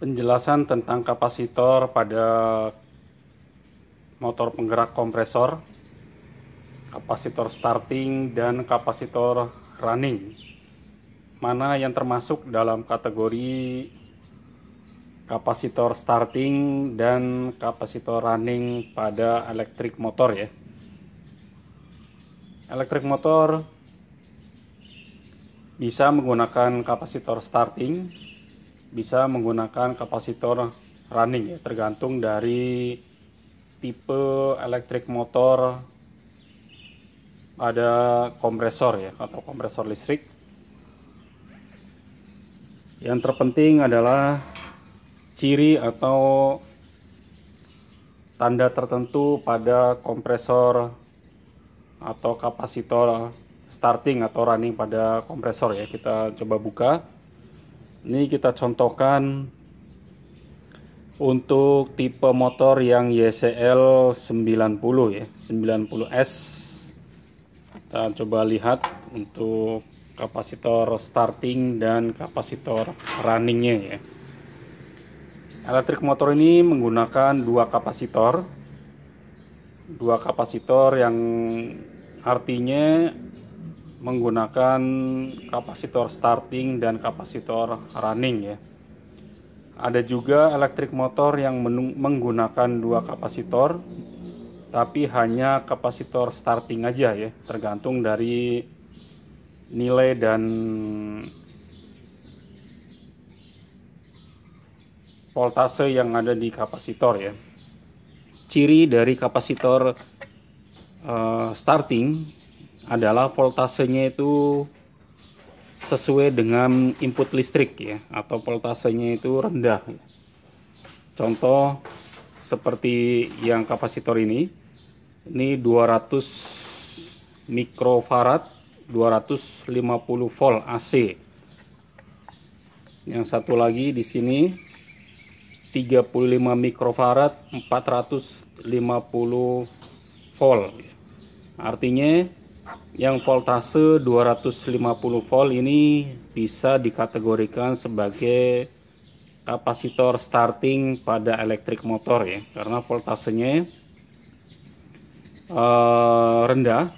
penjelasan tentang kapasitor pada motor penggerak kompresor, kapasitor starting, dan kapasitor running. Mana yang termasuk dalam kategori kapasitor starting dan kapasitor running pada elektrik motor ya. Elektrik motor bisa menggunakan kapasitor starting bisa menggunakan kapasitor running ya tergantung dari tipe elektrik motor ada kompresor ya atau kompresor listrik yang terpenting adalah ciri atau tanda tertentu pada kompresor atau kapasitor starting atau running pada kompresor ya kita coba buka ini kita contohkan untuk tipe motor yang YCL 90 ya 90S kita coba lihat untuk kapasitor starting dan kapasitor runningnya ya elektrik motor ini menggunakan dua kapasitor dua kapasitor yang artinya menggunakan kapasitor starting dan kapasitor running ya. Ada juga elektrik motor yang menggunakan dua kapasitor tapi hanya kapasitor starting aja ya, tergantung dari nilai dan voltase yang ada di kapasitor ya. Ciri dari kapasitor uh, starting adalah voltasenya itu sesuai dengan input listrik ya atau voltasenya itu rendah ya. contoh seperti yang kapasitor ini ini 200 mikrofarad 250 volt AC yang satu lagi di sini 35 mikrofarad 450 volt artinya yang voltase 250 volt ini bisa dikategorikan sebagai kapasitor starting pada elektrik motor ya karena voltasenya uh, rendah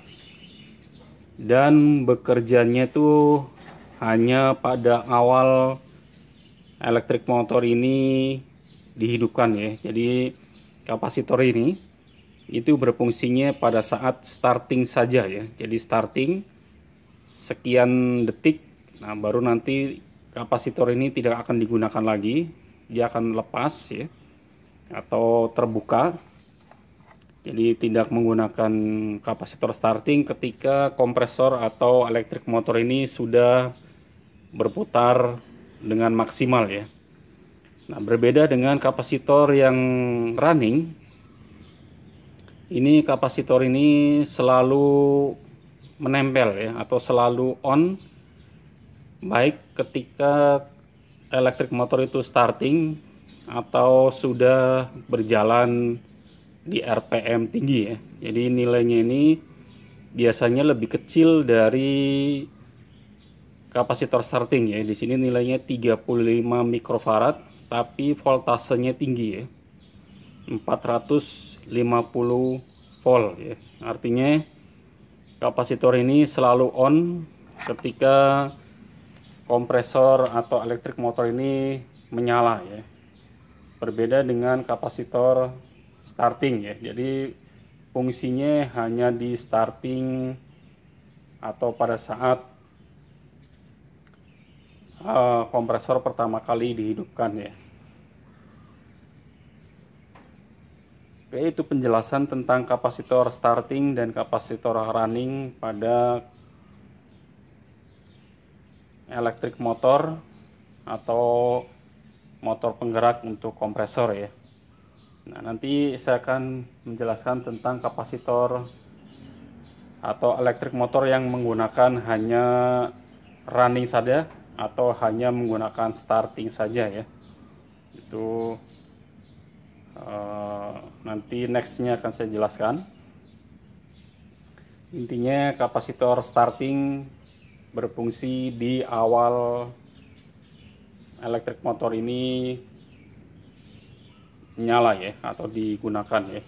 dan bekerjanya itu hanya pada awal elektrik motor ini dihidupkan ya jadi kapasitor ini itu berfungsinya pada saat starting saja ya. Jadi starting sekian detik, nah baru nanti kapasitor ini tidak akan digunakan lagi, dia akan lepas ya atau terbuka. Jadi tidak menggunakan kapasitor starting ketika kompresor atau elektrik motor ini sudah berputar dengan maksimal ya. Nah, berbeda dengan kapasitor yang running ini kapasitor ini selalu menempel ya atau selalu on baik ketika elektrik motor itu starting atau sudah berjalan di RPM tinggi ya. Jadi nilainya ini biasanya lebih kecil dari kapasitor starting ya. Di sini nilainya 35 mikrofarad tapi voltasenya tinggi ya. 450 volt ya. Artinya kapasitor ini selalu on ketika kompresor atau elektrik motor ini menyala ya. Berbeda dengan kapasitor starting ya. Jadi fungsinya hanya di starting atau pada saat uh, kompresor pertama kali dihidupkan ya. yaitu penjelasan tentang kapasitor starting dan kapasitor running pada elektrik motor atau motor penggerak untuk kompresor ya. Nah, nanti saya akan menjelaskan tentang kapasitor atau elektrik motor yang menggunakan hanya running saja atau hanya menggunakan starting saja ya. Itu uh, nanti nextnya akan saya jelaskan intinya kapasitor starting berfungsi di awal elektrik motor ini nyala ya atau digunakan ya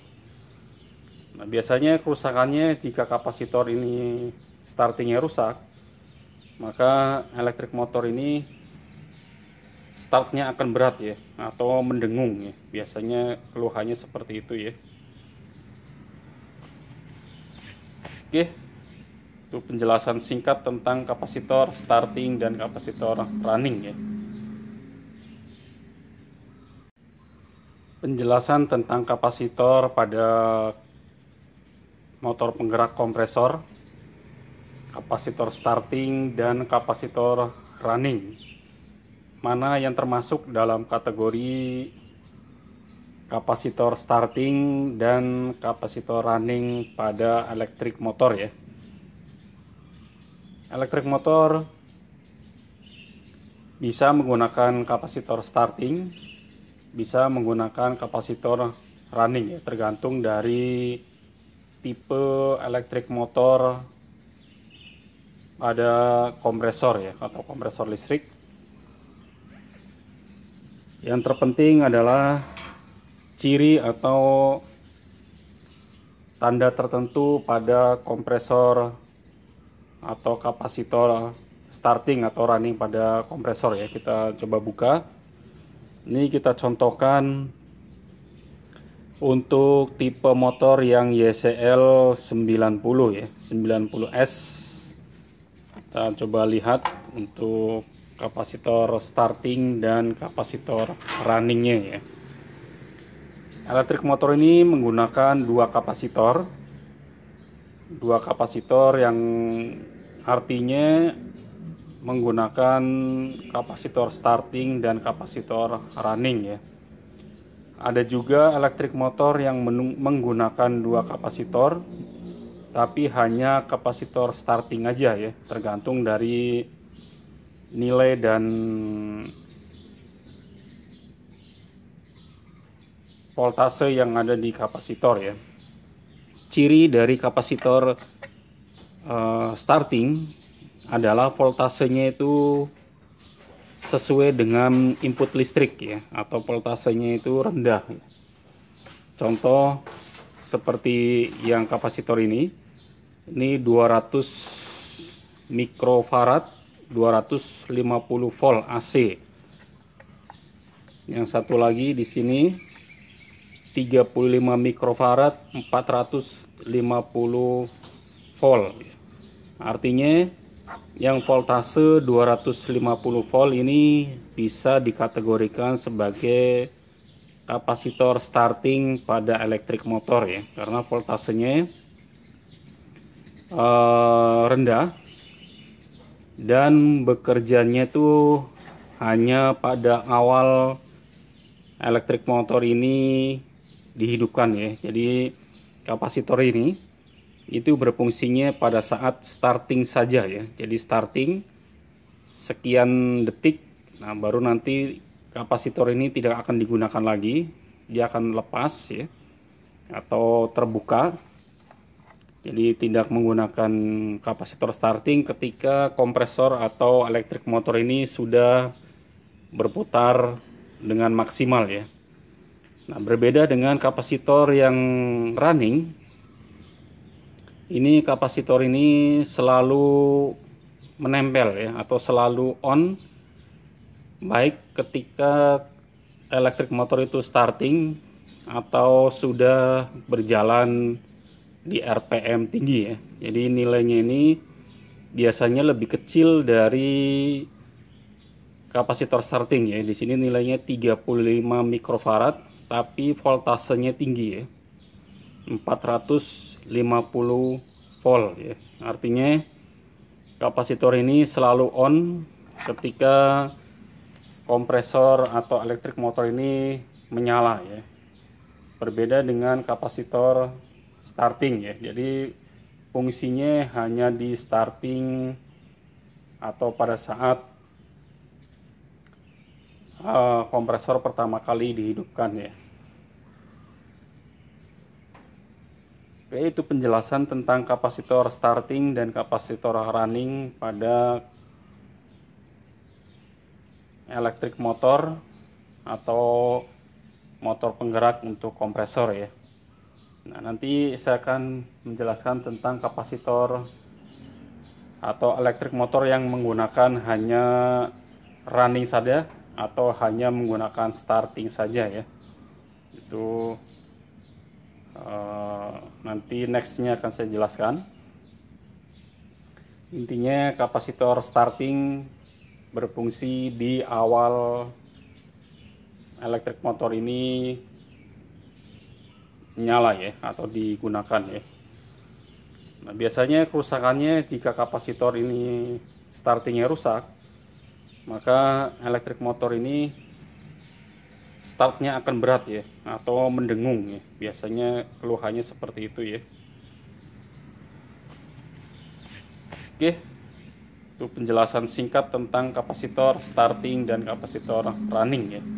nah biasanya kerusakannya jika kapasitor ini startingnya rusak maka elektrik motor ini startnya akan berat ya atau mendengung ya biasanya keluhannya seperti itu ya oke itu penjelasan singkat tentang kapasitor starting dan kapasitor running ya penjelasan tentang kapasitor pada motor penggerak kompresor kapasitor starting dan kapasitor running mana yang termasuk dalam kategori kapasitor starting dan kapasitor running pada elektrik motor ya elektrik motor bisa menggunakan kapasitor starting bisa menggunakan kapasitor running ya tergantung dari tipe elektrik motor pada kompresor ya atau kompresor listrik yang terpenting adalah ciri atau tanda tertentu pada kompresor atau kapasitor starting atau running pada kompresor ya kita coba buka ini kita contohkan untuk tipe motor yang YCL 90 ya 90S kita coba lihat untuk kapasitor starting dan kapasitor runningnya ya elektrik motor ini menggunakan dua kapasitor dua kapasitor yang artinya menggunakan kapasitor starting dan kapasitor running ya ada juga elektrik motor yang menggunakan dua kapasitor tapi hanya kapasitor starting aja ya tergantung dari nilai dan voltase yang ada di kapasitor ya. Ciri dari kapasitor uh, starting adalah voltasenya itu sesuai dengan input listrik ya atau voltasenya itu rendah. Ya. Contoh seperti yang kapasitor ini ini 200 mikrofarad 250 volt AC. Yang satu lagi di sini 35 mikrofarad 450 volt. Artinya yang voltase 250 volt ini bisa dikategorikan sebagai kapasitor starting pada elektrik motor ya karena voltasenya uh, rendah dan bekerjanya itu hanya pada awal elektrik motor ini dihidupkan ya jadi kapasitor ini itu berfungsinya pada saat starting saja ya jadi starting sekian detik nah baru nanti kapasitor ini tidak akan digunakan lagi dia akan lepas ya atau terbuka jadi tidak menggunakan kapasitor starting ketika kompresor atau elektrik motor ini sudah berputar dengan maksimal ya. Nah, berbeda dengan kapasitor yang running. Ini kapasitor ini selalu menempel ya atau selalu on baik ketika elektrik motor itu starting atau sudah berjalan di RPM tinggi ya. Jadi nilainya ini biasanya lebih kecil dari kapasitor starting ya. Di sini nilainya 35 mikrofarad tapi voltasenya tinggi ya. 450 volt ya. Artinya kapasitor ini selalu on ketika kompresor atau elektrik motor ini menyala ya. Berbeda dengan kapasitor starting ya. Jadi fungsinya hanya di starting atau pada saat uh, kompresor pertama kali dihidupkan ya. Oke, itu penjelasan tentang kapasitor starting dan kapasitor running pada elektrik motor atau motor penggerak untuk kompresor ya. Nah, nanti saya akan menjelaskan tentang kapasitor atau elektrik motor yang menggunakan hanya running saja atau hanya menggunakan starting saja ya. Itu uh, nanti nextnya akan saya jelaskan. Intinya kapasitor starting berfungsi di awal elektrik motor ini nyala ya atau digunakan ya nah biasanya kerusakannya jika kapasitor ini startingnya rusak maka elektrik motor ini startnya akan berat ya atau mendengung ya biasanya keluhannya seperti itu ya oke itu penjelasan singkat tentang kapasitor starting dan kapasitor running ya